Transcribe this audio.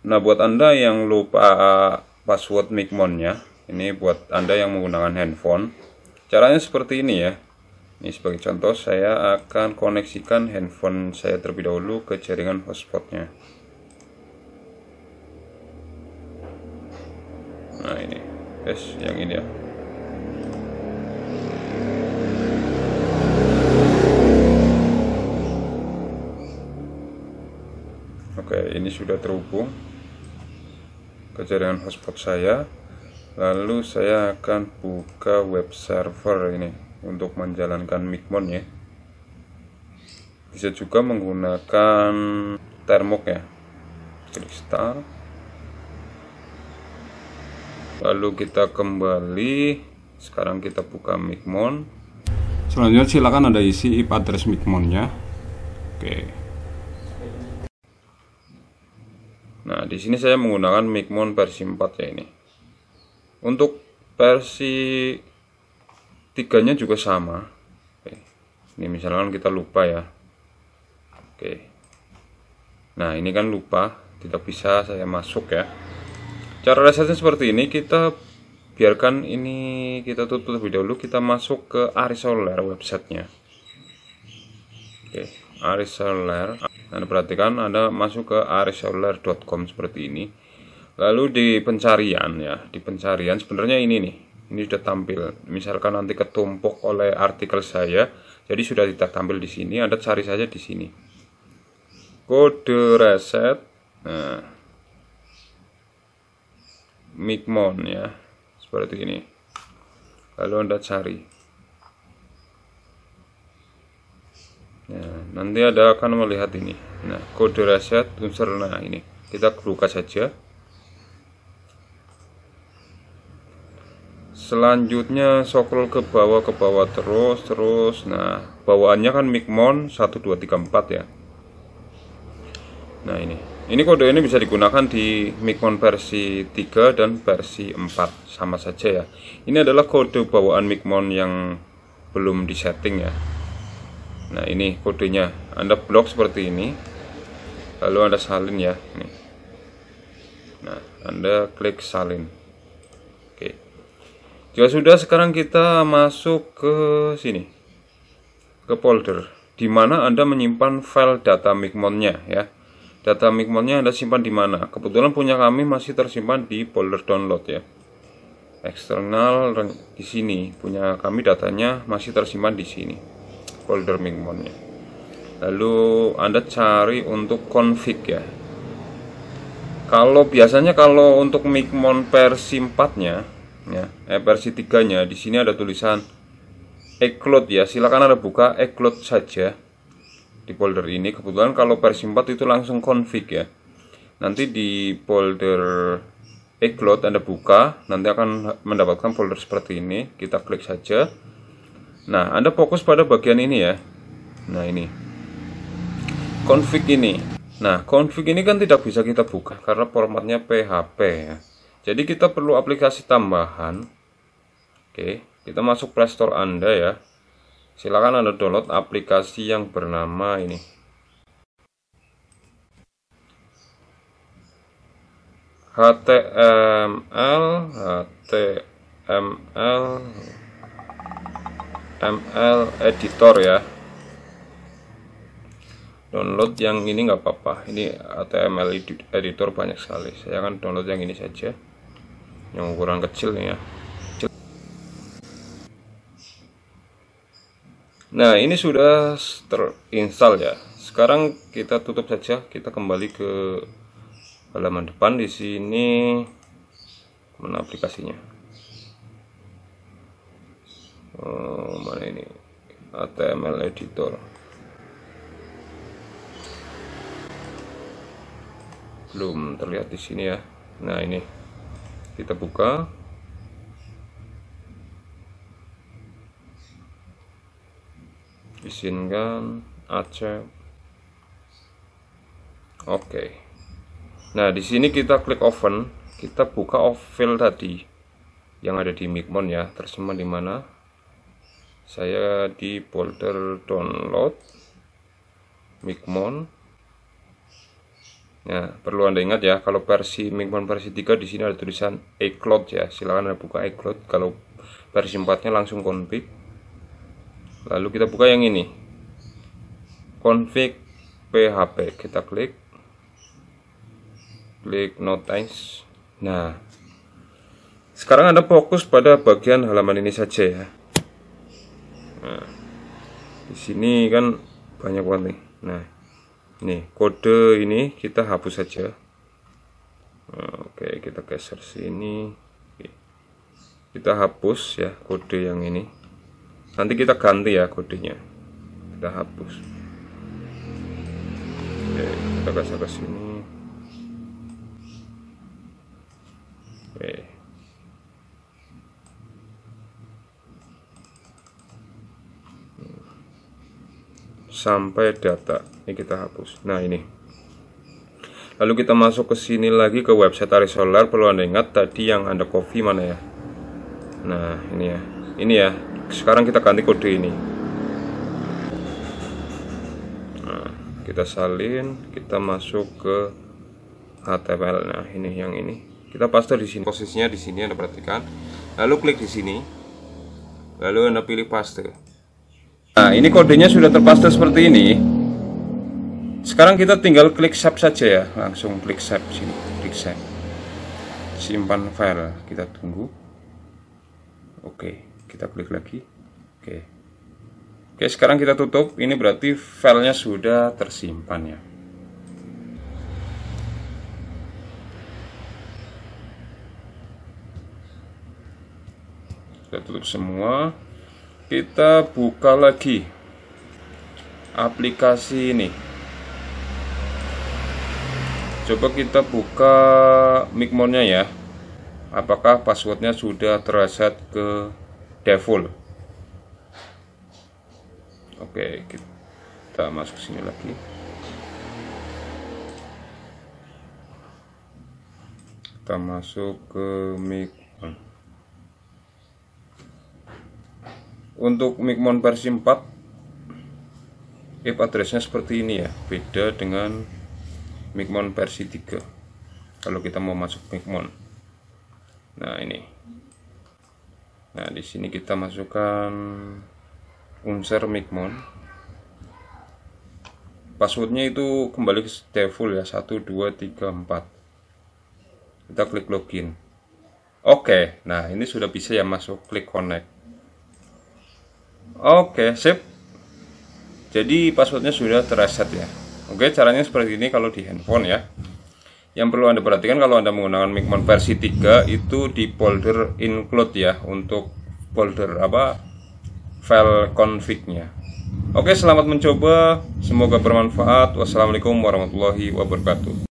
Nah, buat Anda yang lupa password micmonnya, ini buat Anda yang menggunakan handphone. Caranya seperti ini ya. Ini sebagai contoh saya akan koneksikan handphone saya terlebih dahulu ke jaringan hotspotnya. Nah, ini. Guys, yang ini ya. Oke, ini sudah terhubung kejadian hotspot saya lalu saya akan buka web server ini untuk menjalankan micmon ya bisa juga menggunakan termok ya klik start lalu kita kembali sekarang kita buka micmon selanjutnya silakan ada isi IP address micmonnya oke okay. Nah, di sini saya menggunakan Micmon versi 4 ya ini. Untuk versi tiganya juga sama. Oke. Ini misalkan kita lupa ya. Oke. Nah, ini kan lupa, tidak bisa saya masuk ya. Cara resetnya seperti ini, kita biarkan ini kita tutup terlebih dahulu, kita masuk ke Arisoler websitenya. Oke, Arisoler. Anda perhatikan Anda masuk ke areseller.com seperti ini. Lalu di pencarian ya, di pencarian sebenarnya ini nih. Ini sudah tampil. Misalkan nanti ketumpuk oleh artikel saya, jadi sudah tidak tampil di sini, Anda cari saja di sini. Kode reset. Nah. Mikmon ya. Seperti ini. Lalu Anda cari. ya, nanti ada akan melihat ini nah kode rahasia unsur nah ini kita buka saja selanjutnya scroll ke bawah ke bawah terus terus nah bawaannya kan micmon 1234 ya nah ini ini kode ini bisa digunakan di micmon versi 3 dan versi 4 sama saja ya ini adalah kode bawaan micmon yang belum disetting ya nah ini kodenya anda blok seperti ini lalu anda salin ya ini. nah anda klik salin oke jika sudah sekarang kita masuk ke sini ke folder di mana anda menyimpan file data micmonnya ya data micmonnya anda simpan di mana kebetulan punya kami masih tersimpan di folder download ya eksternal di sini punya kami datanya masih tersimpan di sini folder mingmonnya lalu anda cari untuk config ya kalau biasanya kalau untuk mikmon versi 4 nya ya eh, versi 3 nya di sini ada tulisan ecloud ya silakan anda buka ecloud saja di folder ini kebetulan kalau versi 4 itu langsung config ya nanti di folder ecloud anda buka nanti akan mendapatkan folder seperti ini kita klik saja Nah, Anda fokus pada bagian ini ya. Nah, ini. Config ini. Nah, config ini kan tidak bisa kita buka karena formatnya PHP ya. Jadi kita perlu aplikasi tambahan. Oke, kita masuk Play Store Anda ya. Silakan Anda download aplikasi yang bernama ini. HTML HTML ML editor ya download yang ini nggak apa-apa ini HTML editor banyak sekali saya akan download yang ini saja yang ukuran kecil ya nah ini sudah terinstall ya sekarang kita tutup saja kita kembali ke halaman depan di sini mana aplikasinya oh, mana ini HTML editor belum terlihat di sini ya nah ini kita buka izinkan accept oke okay. nah di sini kita klik oven kita buka file tadi yang ada di micmon ya tersimpan di mana saya di folder download micmon Nah, ya, perlu Anda ingat ya, kalau versi Micmon versi 3 di sini ada tulisan iCloud ya. Silakan Anda buka iCloud. Kalau versi 4-nya langsung config. Lalu kita buka yang ini. Config PHP. Kita klik. Klik notice. Nah, sekarang Anda fokus pada bagian halaman ini saja ya nah di sini kan banyak warna nah ini kode ini kita hapus saja nah, oke kita geser sini kita hapus ya kode yang ini nanti kita ganti ya kodenya kita hapus oke kita geser ke sini sampai data. Ini kita hapus. Nah, ini. Lalu kita masuk ke sini lagi ke website Aris Solar. Perlu Anda ingat tadi yang Anda copy mana ya? Nah, ini ya. Ini ya. Sekarang kita ganti kode ini. Nah, kita salin, kita masuk ke HTML. Nah, ini yang ini. Kita paste di sini. Posisinya di sini Anda perhatikan. Lalu klik di sini. Lalu Anda pilih paste. Nah, ini kodenya sudah terpaste seperti ini. Sekarang kita tinggal klik save saja ya, langsung klik save sini, klik save. Simpan file, kita tunggu. Oke, kita klik lagi. Oke. Oke, sekarang kita tutup. Ini berarti filenya sudah tersimpan ya. Kita tutup semua kita buka lagi aplikasi ini coba kita buka micmonnya ya apakah passwordnya sudah tereset ke default oke kita masuk sini lagi kita masuk ke mic untuk Micmon versi 4 IP addressnya seperti ini ya beda dengan Micmon versi 3 kalau kita mau masuk Micmon nah ini nah di sini kita masukkan unser Micmon passwordnya itu kembali ke default ya 1 2 3 4 kita klik login oke okay, nah ini sudah bisa ya masuk klik connect Oke, sip. Jadi passwordnya sudah tereset ya. Oke, caranya seperti ini kalau di handphone ya. Yang perlu Anda perhatikan kalau Anda menggunakan Micmon versi 3 itu di folder include ya untuk folder apa file config-nya. Oke, selamat mencoba. Semoga bermanfaat. Wassalamualaikum warahmatullahi wabarakatuh.